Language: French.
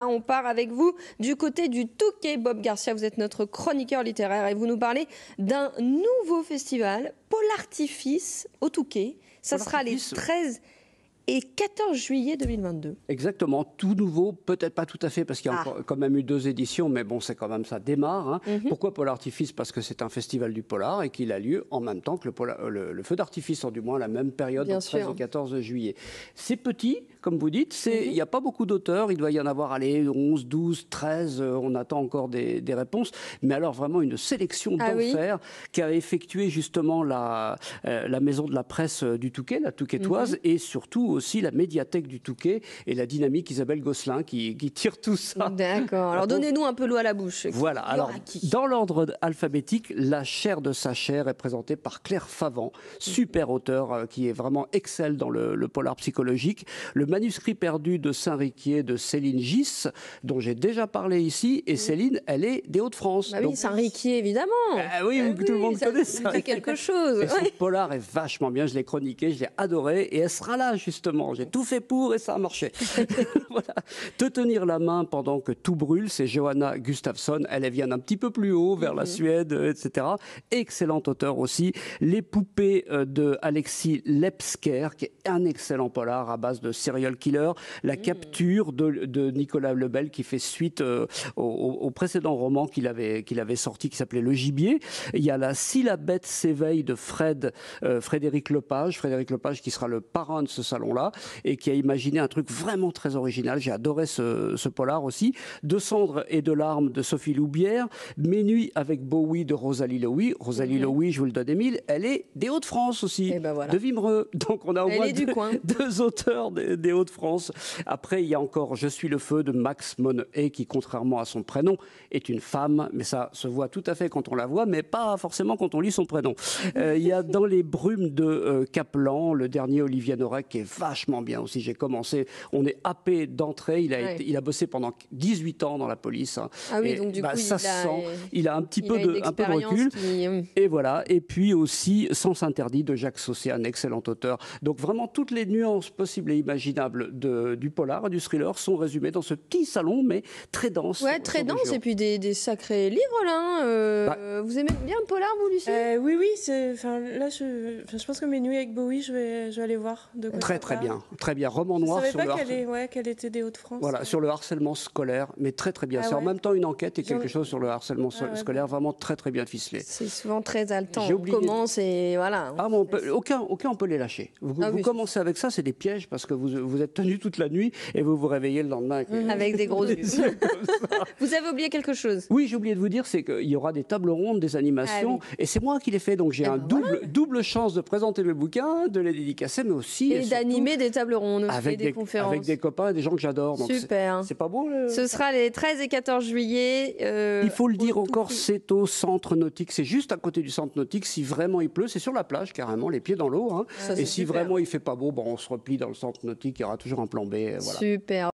Ah, on part avec vous du côté du Touquet. Bob Garcia, vous êtes notre chroniqueur littéraire et vous nous parlez d'un nouveau festival, Artifice au Touquet. Ça sera les 13 et 14 juillet 2022. Exactement, tout nouveau, peut-être pas tout à fait parce qu'il y a ah. encore, quand même eu deux éditions, mais bon, c'est quand même ça démarre. Hein. Mhm. Pourquoi Pôle Artifice Parce que c'est un festival du polar et qu'il a lieu en même temps que le, le, feu d'artifice, en du moins la même période, le 13 14 juillet. C'est petit, comme vous dites, mhm. il n'y a pas beaucoup d'auteurs, il doit y en avoir allez, 11, 12, 13, on attend encore des, réponses, mais alors vraiment une sélection ah d'enfer oui. qu'a effectué justement la, euh, la maison de la presse euh, du Touquet, la Touquetoise, mhm. et surtout aussi la médiathèque du Touquet et la dynamique Isabelle Gosselin qui, tire tout ça. D'accord. Alors donnez-nous un peu l'eau à la bouche. Voilà. Alors, dans l'ordre alphabétique, La chair de sa chair est présentée par Claire Favant, super auteur euh, qui est vraiment excellent dans le, polar psychologique. Le manuscrit perdu de Saint-Riquier de Céline Gis, dont j'ai déjà parlé ici. Et mm. Céline, elle est des Hauts-de-France. Bah oui, Saint-Riquier, évidemment. oui, ah oui, eh tout le monde connaît ça. C'est quelque chose. Et polar est vachement bien. Je l'ai chroniqué, je l'ai adoré. Et elle sera là, justement justement. J'ai tout fait pour et ça a marché. voilà. Te tenir la main pendant que tout brûle, c'est Johanna Gustafsson. Elle, vient un petit peu plus haut, vers la mhm. Suède, euh, etc. Excellente auteur aussi. Les poupées euh, de Alexis Lepsker, qui est un excellent polar à base de serial killer. La mhm. capture de, Nicolas Lebel, qui fait suite euh, au, précédent roman qu'il avait, sorti, qui s'appelait Le Gibier. Il y a la Si la bête s'éveille de Frédéric Lepage. Frédéric Lepage qui sera le parrain de ce salon là et qui a imaginé un truc vraiment très original. J'ai adoré ce, polar aussi. De cendres et de larmes de Sophie Loubière. Mes nuits avec Bowie de Rosalie Lowy. Rosalie mmh. je vous le donne, Émile, elle est des Hauts-de-France aussi, eh ben de Vimreux. Donc on a au moins deux, auteurs des, Hauts-de-France. Après, il y a encore Je suis le feu de Max Monnet qui, contrairement à son prénom, est une femme. Mais ça se voit tout à fait quand on la voit, mais pas forcément quand on lit son prénom. Euh, il y a Dans les brumes de euh, Caplan, le dernier Olivier Nora qui est vachement bien aussi. J'ai commencé, on est happé d'entrée. Il, a il a bossé pendant 18 ans dans la police. Hein. Ah oui, donc du bah, coup, ça sent. Il a un petit peu de, un peu recul. Euh, et voilà. Et puis aussi, Sens interdit de Jacques Soucy, un excellent auteur. Donc vraiment, toutes les nuances possibles et imaginables de, du polar du thriller sont résumées dans ce petit salon, mais très dense. Ouais, très dense. Et puis des, sacrés livres, là. Hein. Euh, bah. Vous aimez bien le polar, vous, Lucie euh, Oui, oui. Là, je, je pense que mes nuits avec Bowie, je vais, je vais aller voir de quoi. Très, très très ah. bien, très bien. Roman noir sur le harcèlement. qu'elle était des Hauts-de-France. Voilà, euh. sur le harcèlement scolaire, mais très très bien. Ah c'est en même temps une enquête et quelque chose sur le harcèlement ah scolaire, vraiment très très bien ficelé. C'est souvent très haletant. On commence et voilà. Ah, aucun, aucun on peut les lâcher. Vous, commencez avec ça, c'est des pièges parce que vous, vous êtes tenu toute la nuit et vous vous réveillez le lendemain avec, des gros yeux. vous avez oublié quelque chose Oui, j'ai oublié de vous dire, c'est qu'il y aura des tables rondes, des animations, et c'est moi qui les fais, donc j'ai un bah double, double chance de présenter le bouquin, de les dédicacer, mais aussi et, met des tables rondes avec des, conférences. Avec des copains et des gens que j'adore. Super. C'est pas beau Ce sera les 13 et 14 juillet. Euh, il faut le dire encore, c'est au centre nautique. C'est juste à côté du centre nautique. Si vraiment il pleut, c'est sur la plage carrément, les pieds dans l'eau. Hein. et si vraiment il fait pas beau, bon, on se replie dans le centre nautique. Il y aura toujours un plan B. Euh, super.